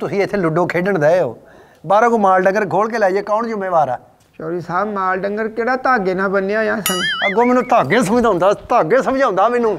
ਤੁਸੀਂ ਇੱਥੇ ਲੁੱਡੋ ਖੇਡਣ ਦਏ ਹੋ ਬਾਹਰੋਂ ਕੋ ਮਾਲ ਡੰਗਰ ਖੋਲ ਕੇ ਲੈ ਜੇ ਕੌਣ ਜ਼ਿੰਮੇਵਾਰ ਆ ਚੌਰੀ ਸਾਹਿਬ ਮਾਲ ਡੰਗਰ ਕਿਹੜਾ ਧਾਗੇ ਨਾਲ ਬੰਨਿਆ ਆ ਸੰਗ ਅੱਗੋਂ ਮੈਨੂੰ ਧਾਗੇ ਸਮਝਾਉਂਦਾ ਧਾਗੇ ਸਮਝਾਉਂਦਾ ਮੈਨੂੰ